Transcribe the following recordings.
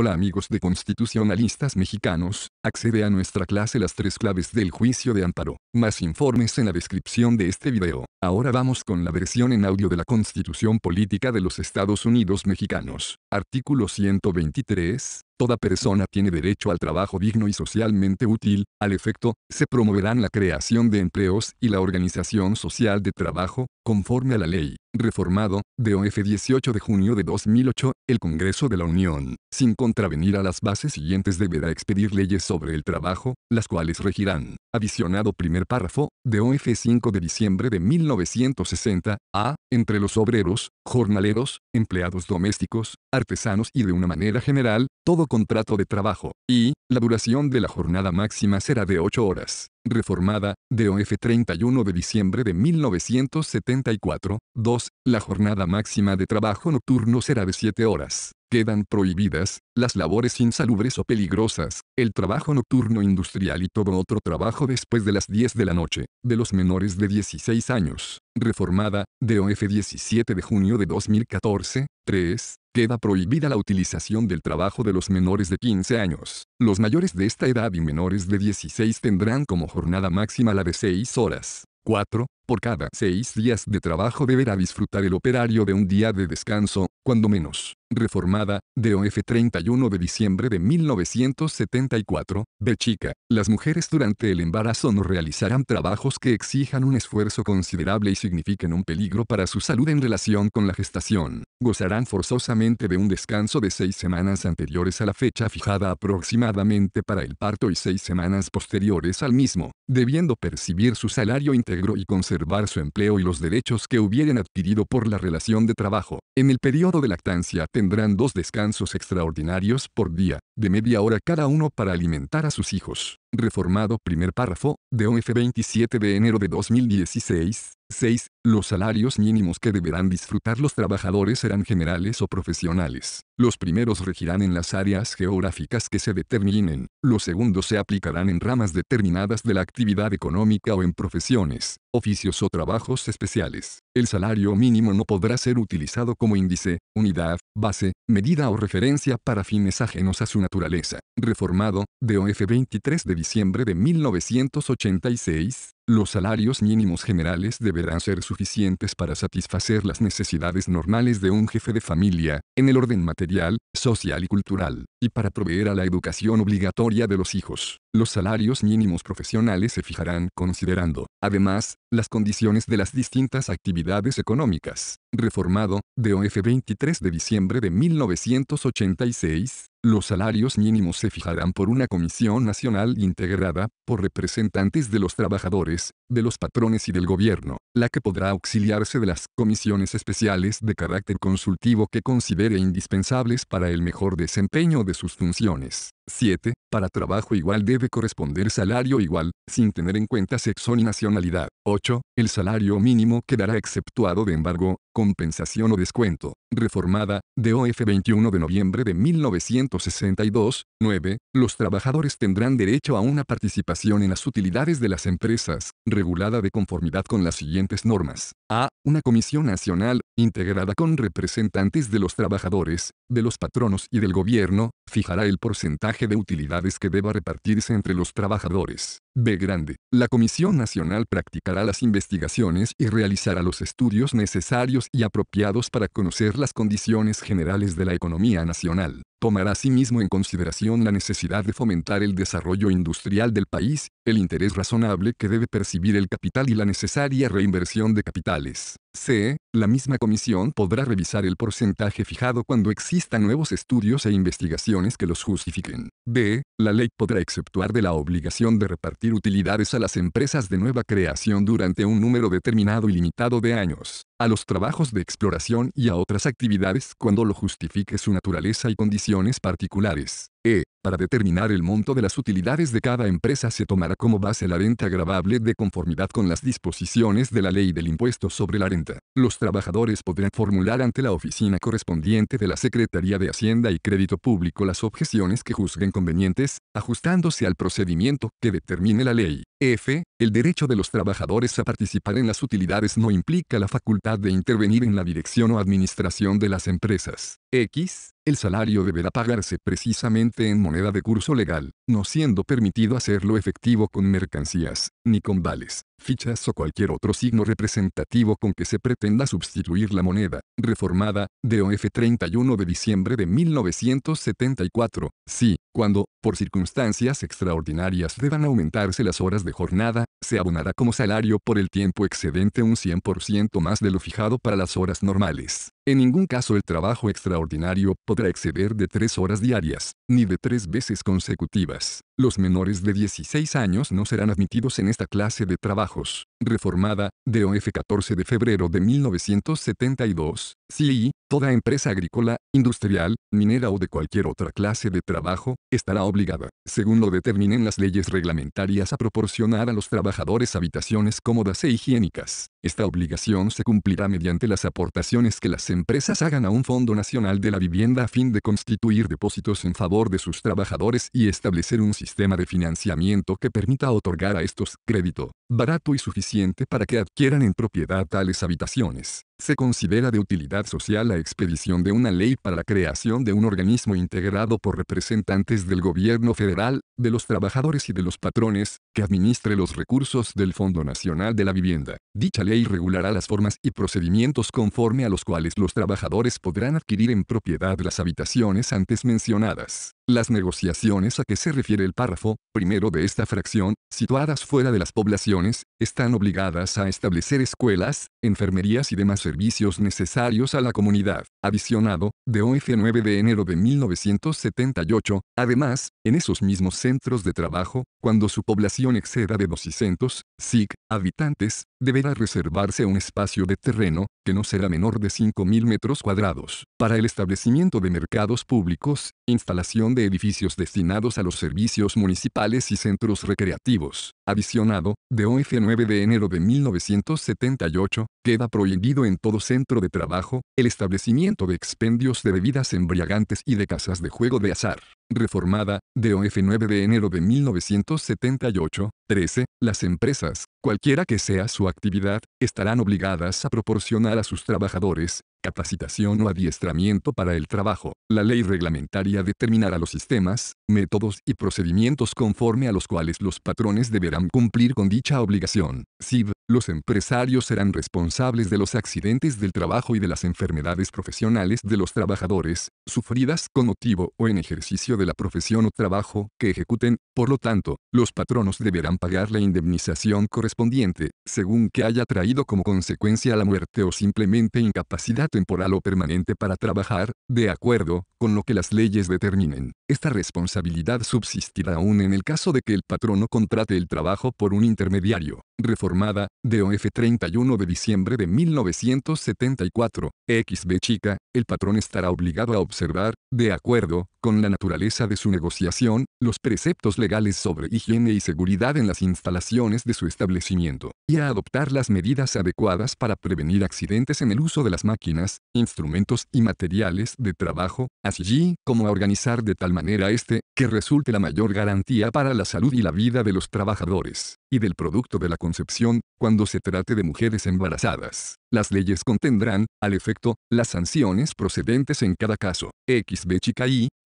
Hola amigos de constitucionalistas mexicanos, accede a nuestra clase Las tres claves del juicio de Amparo. Más informes en la descripción de este video. Ahora vamos con la versión en audio de la Constitución Política de los Estados Unidos Mexicanos. Artículo 123, Toda persona tiene derecho al trabajo digno y socialmente útil, al efecto, se promoverán la creación de empleos y la organización social de trabajo, conforme a la ley, reformado, de OF 18 de junio de 2008, el Congreso de la Unión, sin contravenir a las bases siguientes deberá expedir leyes sobre el trabajo, las cuales regirán, adicionado primer párrafo, de OF 5 de diciembre de 1960, a, entre los obreros, jornaleros, empleados domésticos, artesanos y de una manera general, todo contrato de trabajo, y, la duración de la jornada máxima será de 8 horas, reformada, DOF 31 de diciembre de 1974. 2. La jornada máxima de trabajo nocturno será de 7 horas. Quedan prohibidas, las labores insalubres o peligrosas, el trabajo nocturno industrial y todo otro trabajo después de las 10 de la noche, de los menores de 16 años. Reformada, DOF 17 de junio de 2014, 3. Queda prohibida la utilización del trabajo de los menores de 15 años. Los mayores de esta edad y menores de 16 tendrán como jornada máxima la de 6 horas. 4. Por cada 6 días de trabajo deberá disfrutar el operario de un día de descanso, cuando menos, reformada, de OF 31 de diciembre de 1974, de chica, las mujeres durante el embarazo no realizarán trabajos que exijan un esfuerzo considerable y signifiquen un peligro para su salud en relación con la gestación, gozarán forzosamente de un descanso de seis semanas anteriores a la fecha fijada aproximadamente para el parto y seis semanas posteriores al mismo, debiendo percibir su salario íntegro y conservar su empleo y los derechos que hubieran adquirido por la relación de trabajo. En el periodo de lactancia tendrán dos descansos extraordinarios por día, de media hora cada uno para alimentar a sus hijos. Reformado primer párrafo, de OF 27 de enero de 2016. 6. Los salarios mínimos que deberán disfrutar los trabajadores serán generales o profesionales. Los primeros regirán en las áreas geográficas que se determinen. Los segundos se aplicarán en ramas determinadas de la actividad económica o en profesiones, oficios o trabajos especiales. El salario mínimo no podrá ser utilizado como índice, unidad, base, medida o referencia para fines ajenos a su naturaleza. Reformado, DOF 23 de diciembre de 1986, los salarios mínimos generales deberán ser suficientes para satisfacer las necesidades normales de un jefe de familia, en el orden material, social y cultural, y para proveer a la educación obligatoria de los hijos. Los salarios mínimos profesionales se fijarán considerando, además, las condiciones de las distintas actividades económicas. Reformado, OF 23 de diciembre de 1986, los salarios mínimos se fijarán por una Comisión Nacional integrada por representantes de los trabajadores de los patrones y del gobierno, la que podrá auxiliarse de las comisiones especiales de carácter consultivo que considere indispensables para el mejor desempeño de sus funciones. 7. Para trabajo igual debe corresponder salario igual, sin tener en cuenta sexo ni nacionalidad. 8. El salario mínimo quedará exceptuado de embargo, compensación o descuento, reformada, OF 21 de noviembre de 1962, 9. Los trabajadores tendrán derecho a una participación en las utilidades de las empresas, regulada de conformidad con las siguientes normas. A. Una comisión nacional, integrada con representantes de los trabajadores, de los patronos y del gobierno, fijará el porcentaje de utilidades que deba repartirse entre los trabajadores. B. Grande. La Comisión Nacional practicará las investigaciones y realizará los estudios necesarios y apropiados para conocer las condiciones generales de la economía nacional, tomará asimismo en consideración la necesidad de fomentar el desarrollo industrial del país, el interés razonable que debe percibir el capital y la necesaria reinversión de capitales. C. La misma comisión podrá revisar el porcentaje fijado cuando existan nuevos estudios e investigaciones que los justifiquen. D. La ley podrá exceptuar de la obligación de repartir utilidades a las empresas de nueva creación durante un número determinado y limitado de años, a los trabajos de exploración y a otras actividades cuando lo justifique su naturaleza y condición condiciones particulares. E. Para determinar el monto de las utilidades de cada empresa se tomará como base la renta gravable de conformidad con las disposiciones de la ley del impuesto sobre la renta. Los trabajadores podrán formular ante la oficina correspondiente de la Secretaría de Hacienda y Crédito Público las objeciones que juzguen convenientes, ajustándose al procedimiento que determine la ley. F. El derecho de los trabajadores a participar en las utilidades no implica la facultad de intervenir en la dirección o administración de las empresas. X. El salario deberá pagarse precisamente en moneda de curso legal, no siendo permitido hacerlo efectivo con mercancías, ni con vales fichas o cualquier otro signo representativo con que se pretenda sustituir la moneda, reformada, OF 31 de diciembre de 1974. Si, cuando, por circunstancias extraordinarias deban aumentarse las horas de jornada, se abonará como salario por el tiempo excedente un 100% más de lo fijado para las horas normales. En ningún caso el trabajo extraordinario podrá exceder de tres horas diarias, ni de tres veces consecutivas. Los menores de 16 años no serán admitidos en esta clase de trabajos reformada, DOF 14 de febrero de 1972. si toda empresa agrícola, industrial, minera o de cualquier otra clase de trabajo, estará obligada, según lo determinen las leyes reglamentarias, a proporcionar a los trabajadores habitaciones cómodas e higiénicas. Esta obligación se cumplirá mediante las aportaciones que las empresas hagan a un Fondo Nacional de la Vivienda a fin de constituir depósitos en favor de sus trabajadores y establecer un sistema de financiamiento que permita otorgar a estos crédito barato y suficiente para que adquieran en propiedad tales habitaciones. Se considera de utilidad social la expedición de una ley para la creación de un organismo integrado por representantes del gobierno federal, de los trabajadores y de los patrones, que administre los recursos del Fondo Nacional de la Vivienda. Dicha ley regulará las formas y procedimientos conforme a los cuales los trabajadores podrán adquirir en propiedad las habitaciones antes mencionadas. Las negociaciones a que se refiere el párrafo primero de esta fracción, situadas fuera de las poblaciones, están obligadas a establecer escuelas, enfermerías y demás servicios necesarios a la comunidad. Adicionado, de OF 9 de enero de 1978, además, en esos mismos centros de trabajo, cuando su población exceda de 200, SIC, habitantes, deberá reservarse un espacio de terreno, que no será menor de 5.000 metros cuadrados, para el establecimiento de mercados públicos, instalación de edificios destinados a los servicios municipales y centros recreativos. Adicionado, de OF 9 de enero de 1978, queda prohibido en todo centro de trabajo, el establecimiento de expendios de bebidas embriagantes y de casas de juego de azar reformada, de OF 9 de enero de 1978, 13, las empresas, cualquiera que sea su actividad, estarán obligadas a proporcionar a sus trabajadores, capacitación o adiestramiento para el trabajo. La ley reglamentaria determinará los sistemas, métodos y procedimientos conforme a los cuales los patrones deberán cumplir con dicha obligación. si los empresarios serán responsables de los accidentes del trabajo y de las enfermedades profesionales de los trabajadores, sufridas con motivo o en ejercicio de la profesión o trabajo que ejecuten, por lo tanto, los patronos deberán pagar la indemnización correspondiente, según que haya traído como consecuencia la muerte o simplemente incapacidad temporal o permanente para trabajar, de acuerdo con lo que las leyes determinen. Esta responsabilidad subsistirá aún en el caso de que el patrón no contrate el trabajo por un intermediario. Reformada, DOF 31 de diciembre de 1974, XB Chica, el patrón estará obligado a observar, de acuerdo con la naturaleza de su negociación, los preceptos legales sobre higiene y seguridad en las instalaciones de su establecimiento, y a adoptar las medidas adecuadas para prevenir accidentes en el uso de las máquinas, instrumentos y materiales de trabajo, así como a organizar de tal manera manera este, que resulte la mayor garantía para la salud y la vida de los trabajadores y del producto de la concepción, cuando se trate de mujeres embarazadas. Las leyes contendrán, al efecto, las sanciones procedentes en cada caso. XB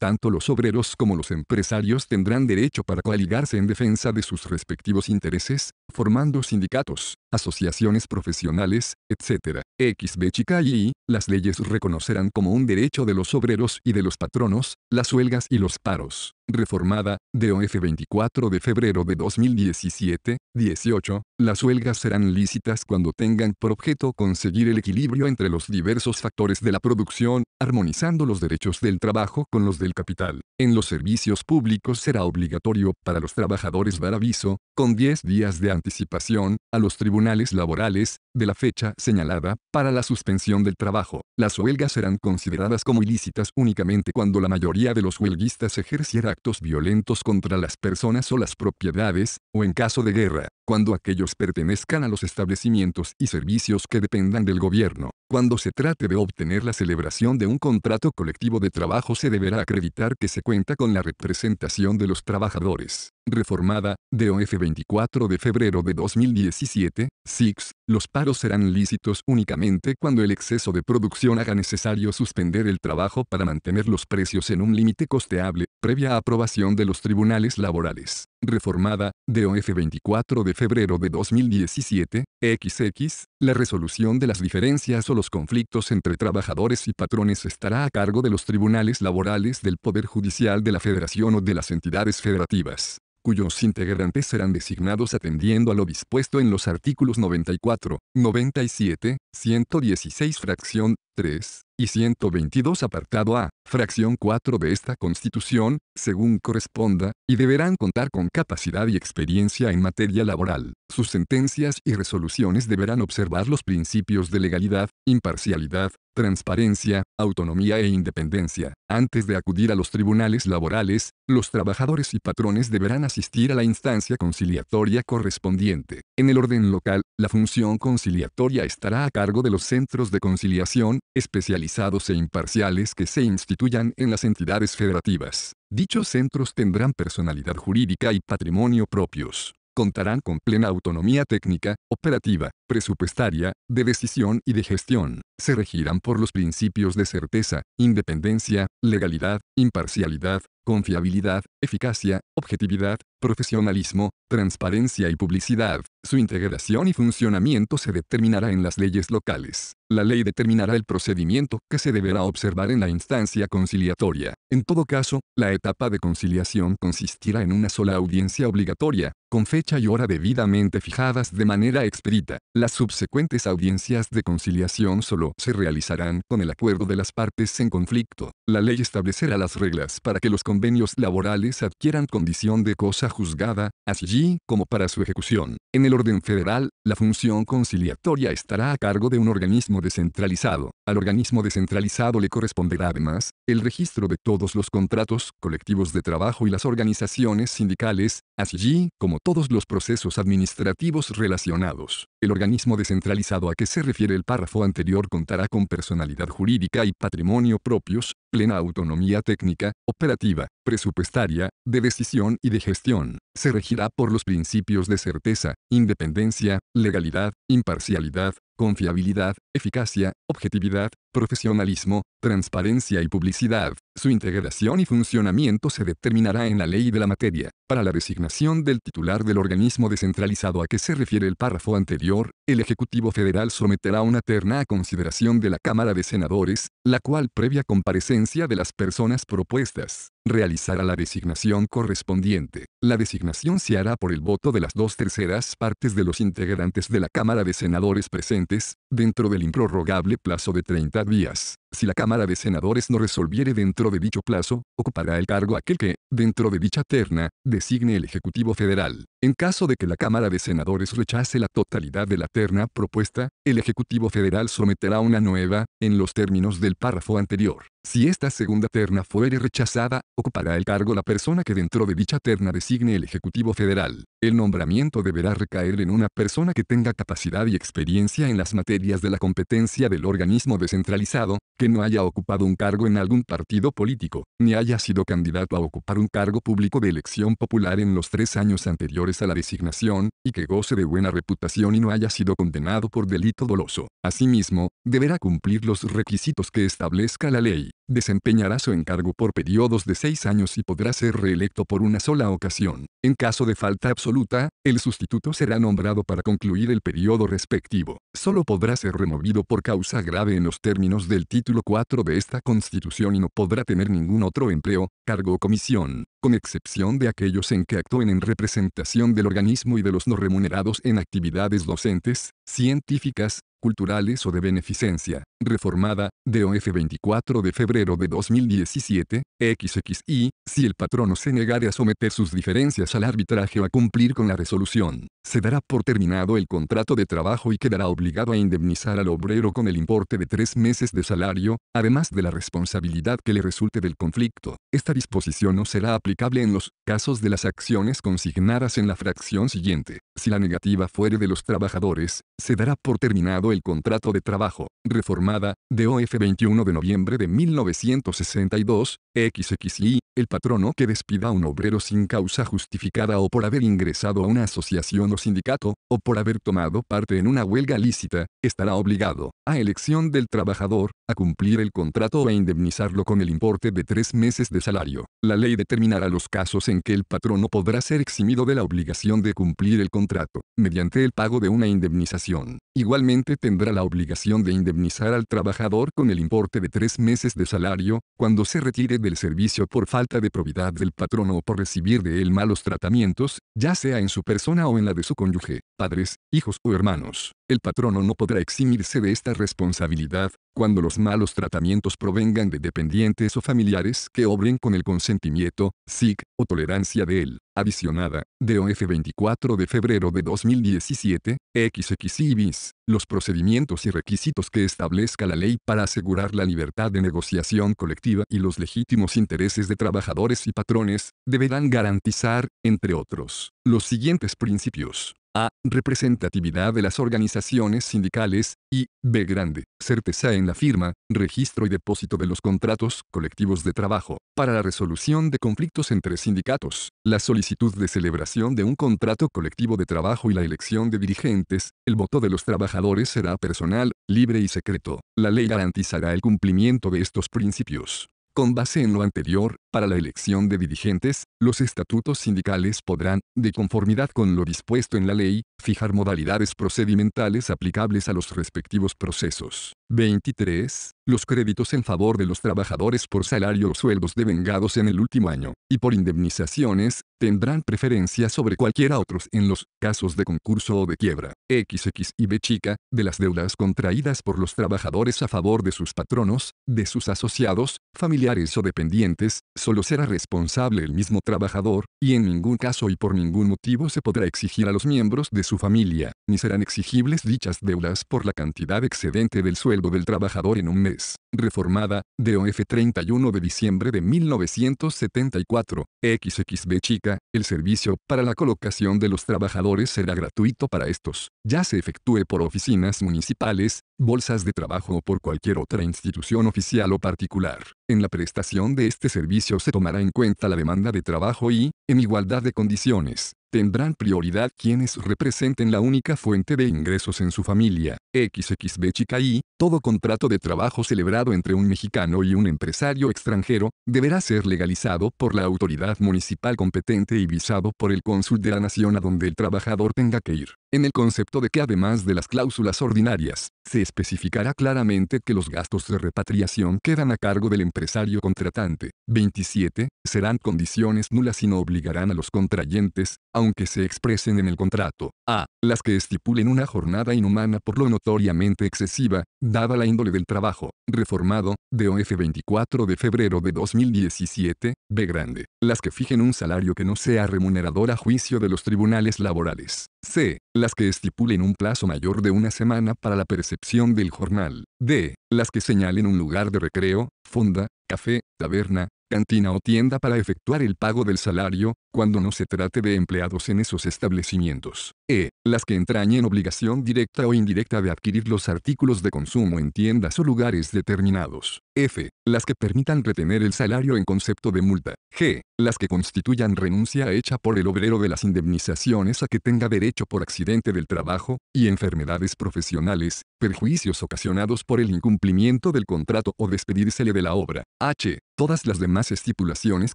tanto los obreros como los empresarios tendrán derecho para coaligarse en defensa de sus respectivos intereses, formando sindicatos, asociaciones profesionales, etc. XB las leyes reconocerán como un derecho de los obreros y de los patronos, las huelgas y los paros. Reformada, DOF 24 de febrero de 2017, 18, las huelgas serán lícitas cuando tengan por objeto conseguir el equilibrio entre los diversos factores de la producción, armonizando los derechos del trabajo con los del capital. En los servicios públicos será obligatorio para los trabajadores dar aviso, con 10 días de anticipación, a los tribunales laborales, de la fecha señalada, para la suspensión del trabajo. Las huelgas serán consideradas como ilícitas únicamente cuando la mayoría de los huelguistas ejerciera actos violentos contra las personas o las propiedades, o en caso de guerra cuando aquellos pertenezcan a los establecimientos y servicios que dependan del gobierno. Cuando se trate de obtener la celebración de un contrato colectivo de trabajo se deberá acreditar que se cuenta con la representación de los trabajadores. Reformada, DOF 24 de febrero de 2017, SIX, Los paros serán lícitos únicamente cuando el exceso de producción haga necesario suspender el trabajo para mantener los precios en un límite costeable, previa aprobación de los tribunales laborales. Reformada, DOF 24 de febrero de 2017, XX, la resolución de las diferencias o los conflictos entre trabajadores y patrones estará a cargo de los tribunales laborales del Poder Judicial de la Federación o de las entidades federativas cuyos integrantes serán designados atendiendo a lo dispuesto en los artículos 94, 97, 116 fracción 3 y 122 apartado A, fracción 4 de esta Constitución, según corresponda, y deberán contar con capacidad y experiencia en materia laboral. Sus sentencias y resoluciones deberán observar los principios de legalidad, imparcialidad, transparencia, autonomía e independencia. Antes de acudir a los tribunales laborales, los trabajadores y patrones deberán asistir a la instancia conciliatoria correspondiente. En el orden local, la función conciliatoria estará a cargo de los centros de conciliación, especializados e imparciales que se instituyan en las entidades federativas. Dichos centros tendrán personalidad jurídica y patrimonio propios. Contarán con plena autonomía técnica, operativa, presupuestaria, de decisión y de gestión. Se regirán por los principios de certeza, independencia, legalidad, imparcialidad, confiabilidad, eficacia, objetividad, profesionalismo, transparencia y publicidad. Su integración y funcionamiento se determinará en las leyes locales. La ley determinará el procedimiento que se deberá observar en la instancia conciliatoria. En todo caso, la etapa de conciliación consistirá en una sola audiencia obligatoria, con fecha y hora debidamente fijadas de manera expedita. Las subsecuentes audiencias de conciliación solo se realizarán con el acuerdo de las partes en conflicto. La ley establecerá las reglas para que los convenios laborales adquieran condición de cosa juzgada, así como para su ejecución. En el orden federal, la función conciliatoria estará a cargo de un organismo descentralizado. Al organismo descentralizado le corresponderá además el registro de todos los contratos colectivos de trabajo y las organizaciones sindicales, así como todos los procesos administrativos relacionados. El organismo descentralizado a que se refiere el párrafo anterior contará con personalidad jurídica y patrimonio propios, plena autonomía técnica, operativa presupuestaria, de decisión y de gestión, se regirá por los principios de certeza, independencia, legalidad, imparcialidad, confiabilidad, eficacia, objetividad, profesionalismo, transparencia y publicidad. Su integración y funcionamiento se determinará en la ley de la materia. Para la designación del titular del organismo descentralizado a que se refiere el párrafo anterior, el Ejecutivo Federal someterá una terna a consideración de la Cámara de Senadores, la cual previa comparecencia de las personas propuestas, realizará la designación correspondiente. La designación se hará por el voto de las dos terceras partes de los integrantes de la Cámara de Senadores presentes, dentro del improrrogable plazo de 30 días. Si la Cámara de Senadores no resolviere dentro de dicho plazo, ocupará el cargo aquel que, dentro de dicha terna, designe el Ejecutivo Federal. En caso de que la Cámara de Senadores rechace la totalidad de la terna propuesta, el Ejecutivo Federal someterá una nueva, en los términos del párrafo anterior. Si esta segunda terna fuere rechazada, ocupará el cargo la persona que dentro de dicha terna designe el Ejecutivo Federal. El nombramiento deberá recaer en una persona que tenga capacidad y experiencia en las materias de la competencia del organismo descentralizado, que no haya ocupado un cargo en algún partido político, ni haya sido candidato a ocupar un cargo público de elección popular en los tres años anteriores a la designación, y que goce de buena reputación y no haya sido condenado por delito doloso. Asimismo, deberá cumplir los requisitos que establezca la ley, desempeñará su encargo por periodos de seis años y podrá ser reelecto por una sola ocasión. En caso de falta absoluta, el sustituto será nombrado para concluir el periodo respectivo. Solo podrá ser removido por causa grave en los términos del título 4 de esta Constitución y no podrá tener ningún otro empleo, cargo o comisión con excepción de aquellos en que actúen en representación del organismo y de los no remunerados en actividades docentes, científicas, culturales o de beneficencia, reformada, DOF 24 de febrero de 2017, XXI, si el patrono se negare a someter sus diferencias al arbitraje o a cumplir con la resolución, se dará por terminado el contrato de trabajo y quedará obligado a indemnizar al obrero con el importe de tres meses de salario, además de la responsabilidad que le resulte del conflicto. Esta disposición no será aplicada en los casos de las acciones consignadas en la fracción siguiente. Si la negativa fuere de los trabajadores, se dará por terminado el contrato de trabajo, reformada, de OF 21 de noviembre de 1962, XXI, el patrono que despida a un obrero sin causa justificada o por haber ingresado a una asociación o sindicato, o por haber tomado parte en una huelga lícita, estará obligado, a elección del trabajador, a cumplir el contrato o a indemnizarlo con el importe de tres meses de salario. La ley determinará los casos en que el patrono podrá ser eximido de la obligación de cumplir el contrato, mediante el pago de una indemnización. Igualmente tendrá la obligación de indemnizar al trabajador con el importe de tres meses de salario, cuando se retire del servicio por falta de probidad del patrono o por recibir de él malos tratamientos, ya sea en su persona o en la de su cónyuge, padres, hijos o hermanos el patrono no podrá eximirse de esta responsabilidad, cuando los malos tratamientos provengan de dependientes o familiares que obren con el consentimiento, SIC, o tolerancia de él. Adicionada, DOF 24 de febrero de 2017, XXI los procedimientos y requisitos que establezca la ley para asegurar la libertad de negociación colectiva y los legítimos intereses de trabajadores y patrones, deberán garantizar, entre otros, los siguientes principios. A. Representatividad de las organizaciones sindicales. Y B. Grande. Certeza en la firma, registro y depósito de los contratos colectivos de trabajo. Para la resolución de conflictos entre sindicatos, la solicitud de celebración de un contrato colectivo de trabajo y la elección de dirigentes, el voto de los trabajadores será personal, libre y secreto. La ley garantizará el cumplimiento de estos principios. Con base en lo anterior, para la elección de dirigentes, los estatutos sindicales podrán, de conformidad con lo dispuesto en la ley, fijar modalidades procedimentales aplicables a los respectivos procesos. 23. Los créditos en favor de los trabajadores por salario o sueldos devengados en el último año, y por indemnizaciones, tendrán preferencia sobre cualquiera otros en los casos de concurso o de quiebra. XX y B chica, de las deudas contraídas por los trabajadores a favor de sus patronos, de sus asociados, familiares o dependientes, solo será responsable el mismo trabajador, y en ningún caso y por ningún motivo se podrá exigir a los miembros de su familia, ni serán exigibles dichas deudas por la cantidad excedente del sueldo del Trabajador en un mes, reformada, DOF 31 de diciembre de 1974, XXB Chica, el servicio para la colocación de los trabajadores será gratuito para estos, ya se efectúe por oficinas municipales, bolsas de trabajo o por cualquier otra institución oficial o particular. En la prestación de este servicio se tomará en cuenta la demanda de trabajo y, en igualdad de condiciones, Tendrán prioridad quienes representen la única fuente de ingresos en su familia. XXB chica todo contrato de trabajo celebrado entre un mexicano y un empresario extranjero, deberá ser legalizado por la autoridad municipal competente y visado por el cónsul de la nación a donde el trabajador tenga que ir en el concepto de que además de las cláusulas ordinarias, se especificará claramente que los gastos de repatriación quedan a cargo del empresario contratante. 27. Serán condiciones nulas y no obligarán a los contrayentes, aunque se expresen en el contrato, a las que estipulen una jornada inhumana por lo notoriamente excesiva, dada la índole del trabajo, reformado, DOF 24 de febrero de 2017, B grande, las que fijen un salario que no sea remunerador a juicio de los tribunales laborales. C las que estipulen un plazo mayor de una semana para la percepción del jornal, d. las que señalen un lugar de recreo, fonda, café, taberna, cantina o tienda para efectuar el pago del salario, cuando no se trate de empleados en esos establecimientos. E. Las que entrañen obligación directa o indirecta de adquirir los artículos de consumo en tiendas o lugares determinados. F. Las que permitan retener el salario en concepto de multa. G. Las que constituyan renuncia hecha por el obrero de las indemnizaciones a que tenga derecho por accidente del trabajo, y enfermedades profesionales, perjuicios ocasionados por el incumplimiento del contrato o despedírsele de la obra. H. Todas las demás estipulaciones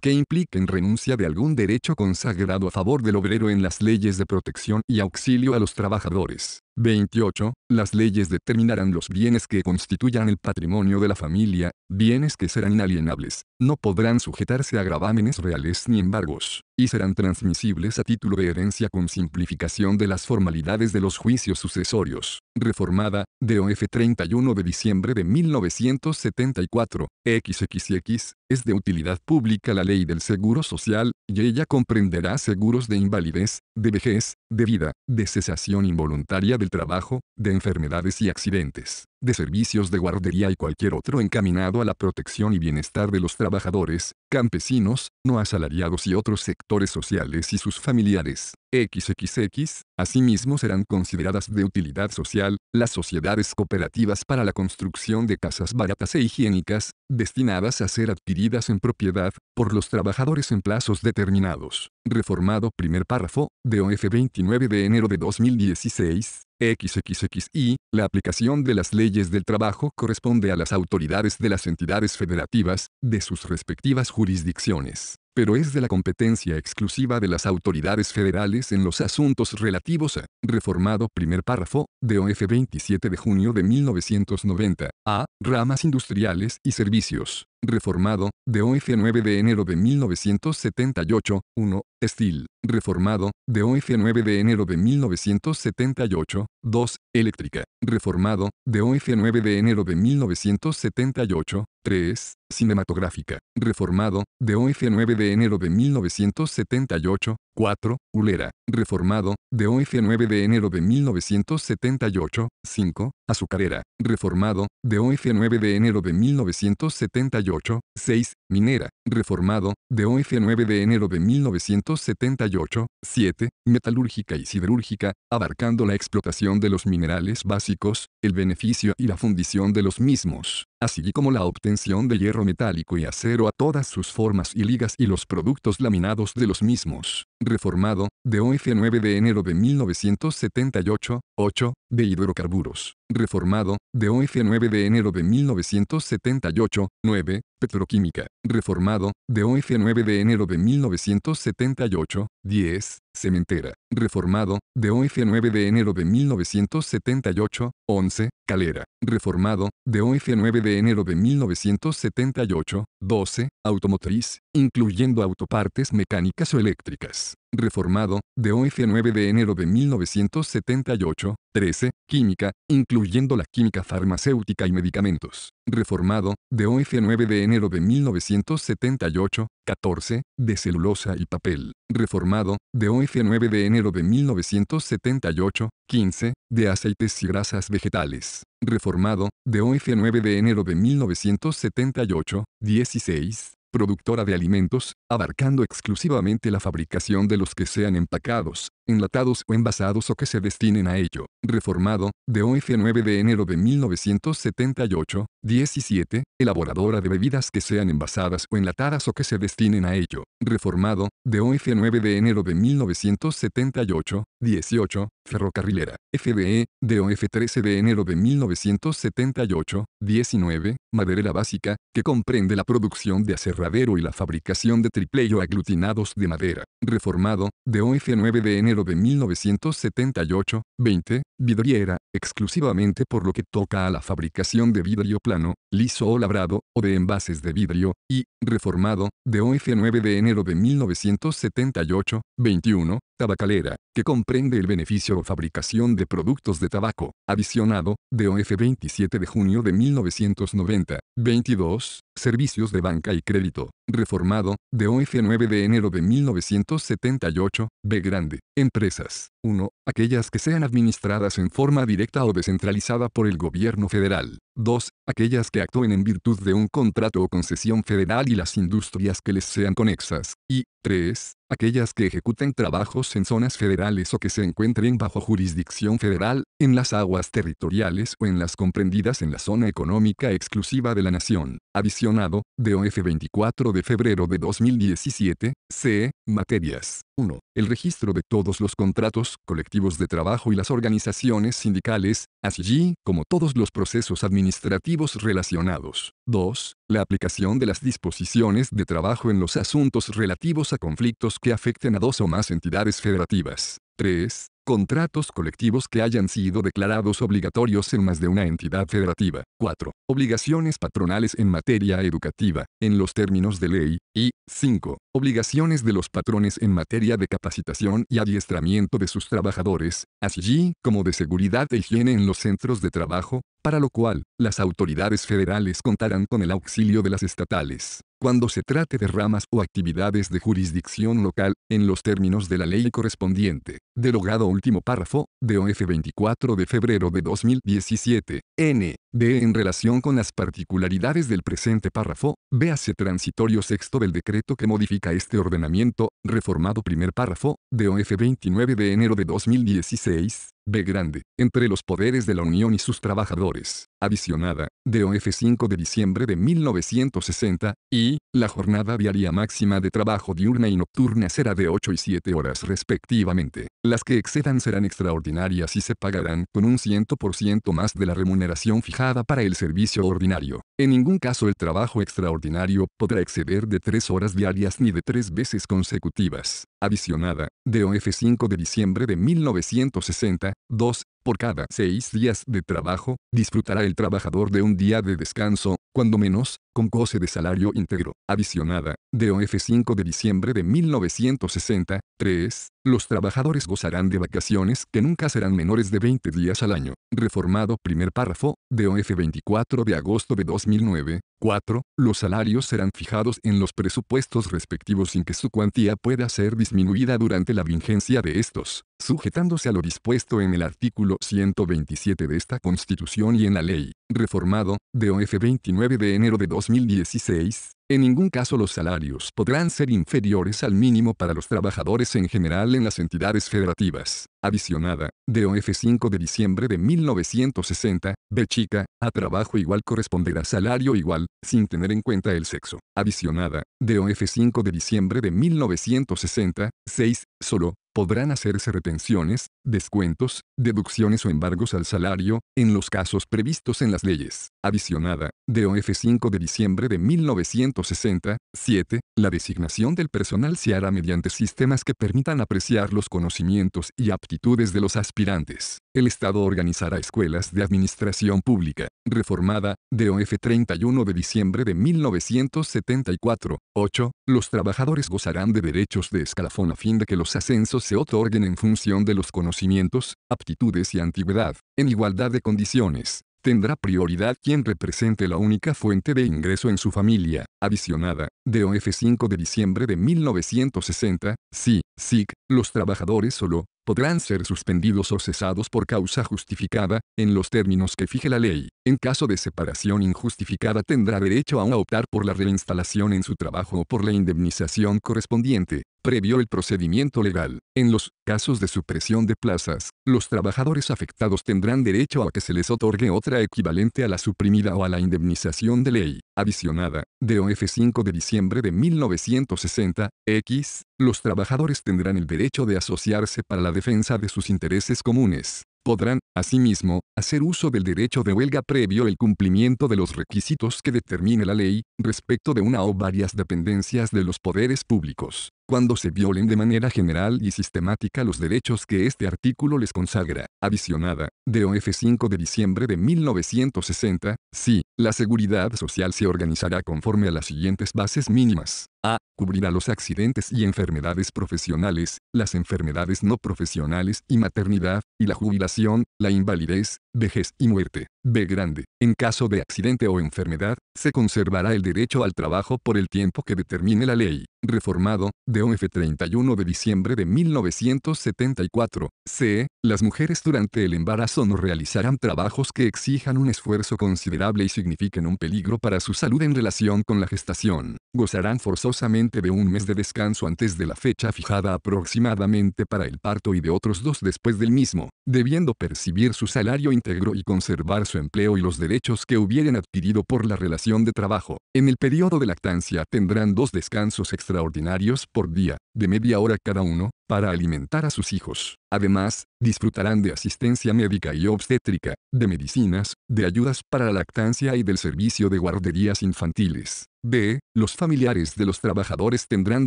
que impliquen renuncia de algún derecho consagrado a favor del obrero en las leyes de protección y auxilio a los trabajadores. 28. Las leyes determinarán los bienes que constituyan el patrimonio de la familia, bienes que serán inalienables, no podrán sujetarse a gravámenes reales ni embargos, y serán transmisibles a título de herencia con simplificación de las formalidades de los juicios sucesorios. Reformada, DOF 31 de diciembre de 1974, XXX, es de utilidad pública la ley del Seguro Social, y ella comprenderá seguros de invalidez, de vejez, de vida, de cesación involuntaria del trabajo, de enfermedades y accidentes de servicios de guardería y cualquier otro encaminado a la protección y bienestar de los trabajadores, campesinos, no asalariados y otros sectores sociales y sus familiares. XXX, asimismo serán consideradas de utilidad social las sociedades cooperativas para la construcción de casas baratas e higiénicas, destinadas a ser adquiridas en propiedad por los trabajadores en plazos determinados. Reformado primer párrafo, de OF 29 de enero de 2016, XXXI, la aplicación de las leyes del trabajo corresponde a las autoridades de las entidades federativas, de sus respectivas jurisdicciones, pero es de la competencia exclusiva de las autoridades federales en los asuntos relativos a, reformado primer párrafo, de OF 27 de junio de 1990, a, ramas industriales y servicios, Reformado, de OF 9 de enero de 1978, 1. Steel, reformado, de OF 9 de enero de 1978, 2. Eléctrica, reformado, de OF 9 de enero de 1978, 3. Cinematográfica, reformado, de OF 9 de enero de 1978, 4. Ulera, reformado, de OF 9 de enero de 1978, 5, Azucarera, reformado, de OF 9 de enero de 1978, 6, Minera, reformado, de OF 9 de enero de 1978, 7, Metalúrgica y Siderúrgica, abarcando la explotación de los minerales básicos, el beneficio y la fundición de los mismos así como la obtención de hierro metálico y acero a todas sus formas y ligas y los productos laminados de los mismos. Reformado, de DOF 9 de enero de 1978, 8, de hidrocarburos, reformado, de OF 9 de enero de 1978, 9, Petroquímica, reformado, de OF 9 de enero de 1978, 10, Cementera, reformado, de OF 9 de enero de 1978, 11, Calera, reformado, de OF 9 de enero de 1978, 12, Automotriz, incluyendo autopartes mecánicas o eléctricas reformado, de OF 9 de enero de 1978, 13, Química, incluyendo la química farmacéutica y medicamentos, reformado, de OF 9 de enero de 1978, 14, de celulosa y papel, reformado, de OF 9 de enero de 1978, 15, de aceites y grasas vegetales, reformado, de OF 9 de enero de 1978, 16, productora de alimentos, abarcando exclusivamente la fabricación de los que sean empacados, enlatados o envasados o que se destinen a ello. Reformado, de OF 9 de enero de 1978, 17, elaboradora de bebidas que sean envasadas o enlatadas o que se destinen a ello. Reformado, de OF 9 de enero de 1978, 18, ferrocarrilera. FDE, de OF 13 de enero de 1978, 19, maderera básica, que comprende la producción de aserradero y la fabricación de tripleyo aglutinados de madera. Reformado, de OF 9 de enero de 1978, 20, vidriera, exclusivamente por lo que toca a la fabricación de vidrio plano, liso o labrado, o de envases de vidrio, y, reformado, de OF 9 de enero de 1978, 21, tabacalera, que comprende el beneficio o fabricación de productos de tabaco, adicionado, de OF 27 de junio de 1990, 22, servicios de banca y crédito, reformado, de OF 9 de enero de 1978, B grande, empresas, 1. Aquellas que sean administradas en forma directa o descentralizada por el gobierno federal. 2. Aquellas que actúen en virtud de un contrato o concesión federal y las industrias que les sean conexas. Y 3. Aquellas que ejecuten trabajos en zonas federales o que se encuentren bajo jurisdicción federal, en las aguas territoriales o en las comprendidas en la zona económica exclusiva de la nación. Adicionado, DOF 24 de febrero de 2017, C. Materias. 1. El registro de todos los contratos colectivos de trabajo y las organizaciones sindicales, así como todos los procesos administrativos relacionados. 2. La aplicación de las disposiciones de trabajo en los asuntos relativos a conflictos que afecten a dos o más entidades federativas. 3. Contratos colectivos que hayan sido declarados obligatorios en más de una entidad federativa. 4. Obligaciones patronales en materia educativa, en los términos de ley. Y 5. Obligaciones de los patrones en materia de capacitación y adiestramiento de sus trabajadores, así como de seguridad e higiene en los centros de trabajo, para lo cual, las autoridades federales contarán con el auxilio de las estatales cuando se trate de ramas o actividades de jurisdicción local, en los términos de la ley correspondiente, Delogado último párrafo, de OF 24 de febrero de 2017, N. De En relación con las particularidades del presente párrafo, véase transitorio sexto del decreto que modifica este ordenamiento, reformado primer párrafo, DOF 29 de enero de 2016, B grande, entre los poderes de la Unión y sus trabajadores, adicionada, DOF 5 de diciembre de 1960, y, la jornada diaria máxima de trabajo diurna y nocturna será de 8 y 7 horas respectivamente. Las que excedan serán extraordinarias y se pagarán con un 100% más de la remuneración fija para el servicio ordinario. En ningún caso el trabajo extraordinario podrá exceder de tres horas diarias ni de tres veces consecutivas. Adicionada, de 5 de diciembre de 1960, 2, por cada 6 días de trabajo, disfrutará el trabajador de un día de descanso, cuando menos, con goce de salario íntegro. Adicionada, de 5 de diciembre de 1960, 3, los trabajadores gozarán de vacaciones que nunca serán menores de 20 días al año. Reformado primer párrafo, de 24 de agosto de 2009, 4, los salarios serán fijados en los presupuestos respectivos sin que su cuantía pueda ser disminuida disminuida durante la vigencia de estos, sujetándose a lo dispuesto en el artículo 127 de esta Constitución y en la ley reformado, DOF 29 de enero de 2016, en ningún caso los salarios podrán ser inferiores al mínimo para los trabajadores en general en las entidades federativas. Adicionada, DOF 5 de diciembre de 1960, B chica, a trabajo igual corresponderá salario igual, sin tener en cuenta el sexo. Adicionada, DOF 5 de diciembre de 1960, 6, solo, podrán hacerse retenciones, descuentos, deducciones o embargos al salario, en los casos previstos en las leyes. Adicionada, DOF 5 de diciembre de 1960, 7. La designación del personal se hará mediante sistemas que permitan apreciar los conocimientos y aptitudes de los aspirantes el Estado organizará escuelas de administración pública, reformada, DOF 31 de diciembre de 1974. 8. Los trabajadores gozarán de derechos de escalafón a fin de que los ascensos se otorguen en función de los conocimientos, aptitudes y antigüedad, en igualdad de condiciones tendrá prioridad quien represente la única fuente de ingreso en su familia, adicionada, DOF 5 de diciembre de 1960, Sí, SIC, los trabajadores solo, podrán ser suspendidos o cesados por causa justificada, en los términos que fije la ley. En caso de separación injustificada tendrá derecho a optar por la reinstalación en su trabajo o por la indemnización correspondiente previo el procedimiento legal. En los casos de supresión de plazas, los trabajadores afectados tendrán derecho a que se les otorgue otra equivalente a la suprimida o a la indemnización de ley, adicionada, OF 5 de diciembre de 1960, X, los trabajadores tendrán el derecho de asociarse para la defensa de sus intereses comunes. Podrán, asimismo, hacer uso del derecho de huelga previo el cumplimiento de los requisitos que determine la ley, respecto de una o varias dependencias de los poderes públicos cuando se violen de manera general y sistemática los derechos que este artículo les consagra. Adicionada, DOF 5 de diciembre de 1960, sí, la seguridad social se organizará conforme a las siguientes bases mínimas. A. Cubrirá los accidentes y enfermedades profesionales, las enfermedades no profesionales y maternidad, y la jubilación, la invalidez, vejez y muerte. B. Grande. En caso de accidente o enfermedad, se conservará el derecho al trabajo por el tiempo que determine la ley. Reformado, F31 de diciembre de 1974. C. Las mujeres durante el embarazo no realizarán trabajos que exijan un esfuerzo considerable y signifiquen un peligro para su salud en relación con la gestación. Gozarán forzosamente de un mes de descanso antes de la fecha fijada aproximadamente para el parto y de otros dos después del mismo, debiendo percibir su salario íntegro y conservar su empleo y los derechos que hubieran adquirido por la relación de trabajo. En el periodo de lactancia tendrán dos descansos extraordinarios por día, de media hora cada uno, para alimentar a sus hijos. Además, disfrutarán de asistencia médica y obstétrica, de medicinas, de ayudas para la lactancia y del servicio de guarderías infantiles. B. Los familiares de los trabajadores tendrán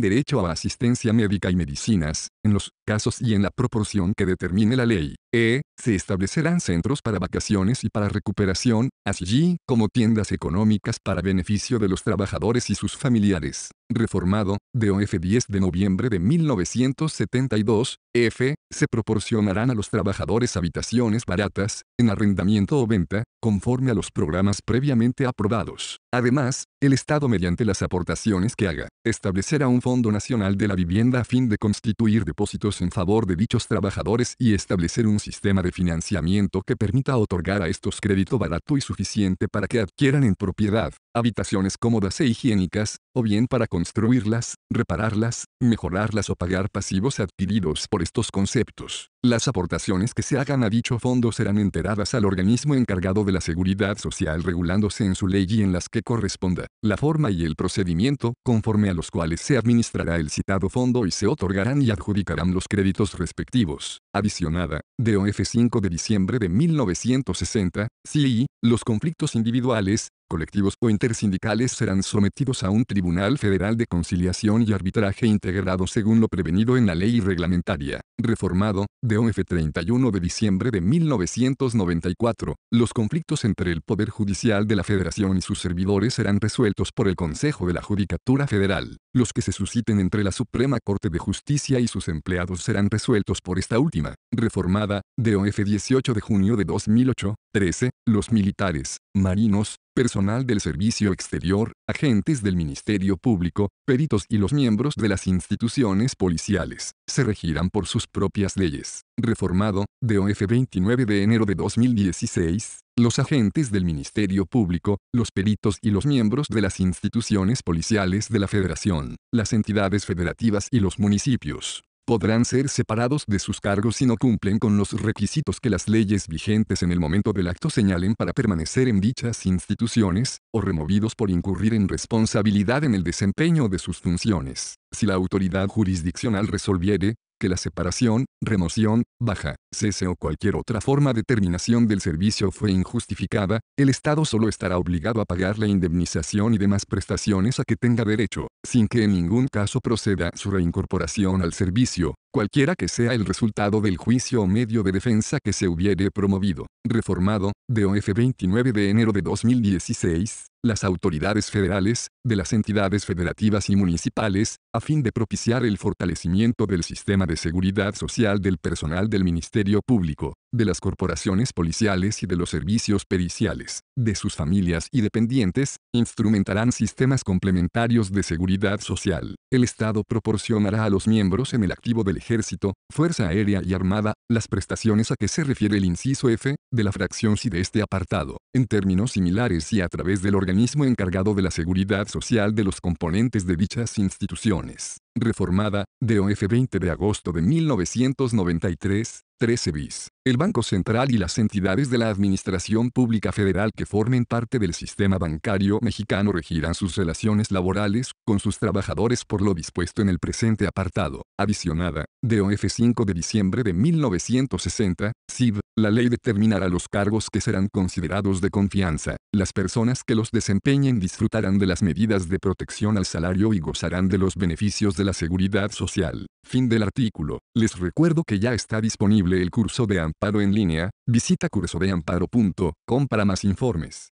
derecho a asistencia médica y medicinas, en los casos y en la proporción que determine la ley. E. Se establecerán centros para vacaciones y para recuperación, así como tiendas económicas para beneficio de los trabajadores y sus familiares. Reformado, DOF 10 de noviembre de 1970 72, F. Se proporcionarán a los trabajadores habitaciones baratas, en arrendamiento o venta, conforme a los programas previamente aprobados. Además, el Estado mediante las aportaciones que haga, establecerá un Fondo Nacional de la Vivienda a fin de constituir depósitos en favor de dichos trabajadores y establecer un sistema de financiamiento que permita otorgar a estos crédito barato y suficiente para que adquieran en propiedad habitaciones cómodas e higiénicas, o bien para construirlas, repararlas, mejorarlas o pagar pasivos adquiridos por estos conceptos. Las aportaciones que se hagan a dicho fondo serán enteradas al organismo encargado de la seguridad social regulándose en su ley y en las que corresponda, la forma y el procedimiento, conforme a los cuales se administrará el citado fondo y se otorgarán y adjudicarán los créditos respectivos. Adicionada, DOF 5 de diciembre de 1960, CI, los conflictos individuales, colectivos o intersindicales serán sometidos a un Tribunal Federal de Conciliación y Arbitraje integrado según lo prevenido en la ley reglamentaria, reformado, de 31 de diciembre de 1994. Los conflictos entre el Poder Judicial de la Federación y sus servidores serán resueltos por el Consejo de la Judicatura Federal. Los que se susciten entre la Suprema Corte de Justicia y sus empleados serán resueltos por esta última, reformada, de 18 de junio de 2008. 13. Los militares, marinos, personal del servicio exterior, agentes del Ministerio Público, peritos y los miembros de las instituciones policiales, se regirán por sus propias leyes. Reformado, DOF 29 de enero de 2016, los agentes del Ministerio Público, los peritos y los miembros de las instituciones policiales de la Federación, las entidades federativas y los municipios, podrán ser separados de sus cargos si no cumplen con los requisitos que las leyes vigentes en el momento del acto señalen para permanecer en dichas instituciones, o removidos por incurrir en responsabilidad en el desempeño de sus funciones. Si la autoridad jurisdiccional resolviere, la separación, remoción, baja, cese o cualquier otra forma de terminación del servicio fue injustificada, el Estado solo estará obligado a pagar la indemnización y demás prestaciones a que tenga derecho, sin que en ningún caso proceda su reincorporación al servicio, cualquiera que sea el resultado del juicio o medio de defensa que se hubiere promovido. Reformado, OF 29 de enero de 2016, las autoridades federales, de las entidades federativas y municipales, a fin de propiciar el fortalecimiento del sistema de seguridad social del personal del Ministerio Público de las corporaciones policiales y de los servicios periciales, de sus familias y dependientes, instrumentarán sistemas complementarios de seguridad social. El Estado proporcionará a los miembros en el activo del Ejército, Fuerza Aérea y Armada, las prestaciones a que se refiere el inciso F de la fracción C de este apartado, en términos similares y a través del organismo encargado de la seguridad social de los componentes de dichas instituciones reformada, DOF 20 de agosto de 1993, 13 bis. El Banco Central y las entidades de la Administración Pública Federal que formen parte del sistema bancario mexicano regirán sus relaciones laborales con sus trabajadores por lo dispuesto en el presente apartado. Adicionada, DOF 5 de diciembre de 1960, civ. la ley determinará los cargos que serán considerados de confianza. Las personas que los desempeñen disfrutarán de las medidas de protección al salario y gozarán de los beneficios de de la Seguridad Social. Fin del artículo. Les recuerdo que ya está disponible el curso de amparo en línea, visita cursodeamparo.com para más informes.